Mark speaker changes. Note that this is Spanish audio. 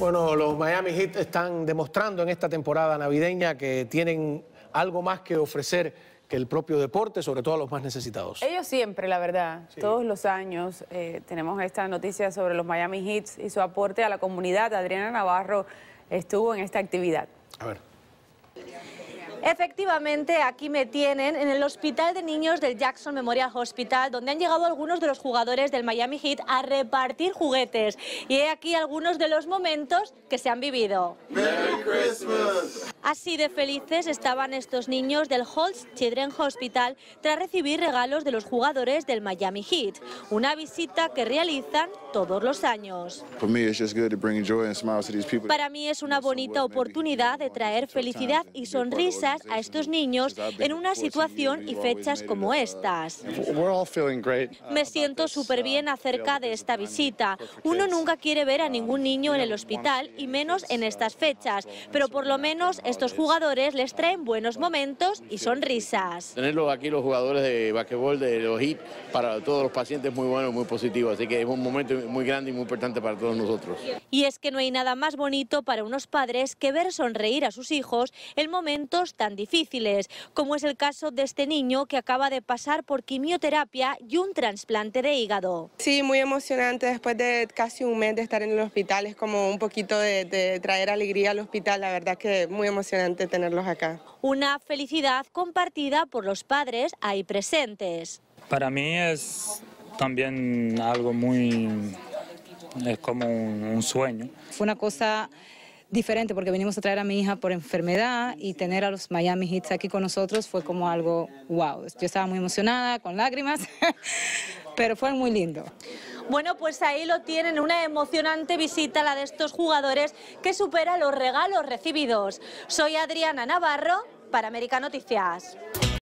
Speaker 1: Bueno, los Miami Heat están demostrando en esta temporada navideña que tienen algo más que ofrecer que el propio deporte, sobre todo a los más necesitados. Ellos siempre, la verdad, todos los años eh, tenemos esta noticia sobre los Miami Heat y su aporte a la comunidad. Adriana Navarro estuvo en esta actividad. A ver. Efectivamente, aquí me tienen en el Hospital de Niños del Jackson Memorial Hospital, donde han llegado algunos de los jugadores del Miami Heat a repartir juguetes. Y he aquí algunos de los momentos que se han vivido. Merry Christmas. Así de felices estaban estos niños del Holtz Children Hospital tras recibir regalos de los jugadores del Miami Heat, una visita que realizan todos los años. Para mí es una bonita oportunidad de traer felicidad y sonrisas a estos niños en una situación y fechas como estas. Me siento súper bien acerca de esta visita. Uno nunca quiere ver a ningún niño en el hospital y menos en estas fechas, pero por lo menos estos jugadores les traen buenos momentos y sonrisas. Tenerlos aquí los jugadores de basquetbol, de los HIT, para todos los pacientes muy bueno, muy positivo. Así que es un momento muy grande y muy importante para todos nosotros. Y es que no hay nada más bonito para unos padres que ver sonreír a sus hijos en momentos tan difíciles, como es el caso de este niño que acaba de pasar por quimioterapia y un trasplante de hígado. Sí, muy emocionante después de casi un mes de estar en el hospital, es como un poquito de, traer alegría al hospital, la verdad que muy emocionante emocionante tenerlos acá. Una felicidad compartida por los padres ahí presentes. Para mí es también algo muy... es como un, sueño. Fue una cosa diferente porque vinimos a traer a mi hija por enfermedad y tener a los Miami Hits aquí con nosotros fue como algo wow. Yo estaba muy emocionada, con lágrimas, pero fue muy lindo. Bueno, pues ahí lo tienen, una emocionante visita la de estos jugadores que supera los regalos recibidos. Soy Adriana Navarro para América Noticias.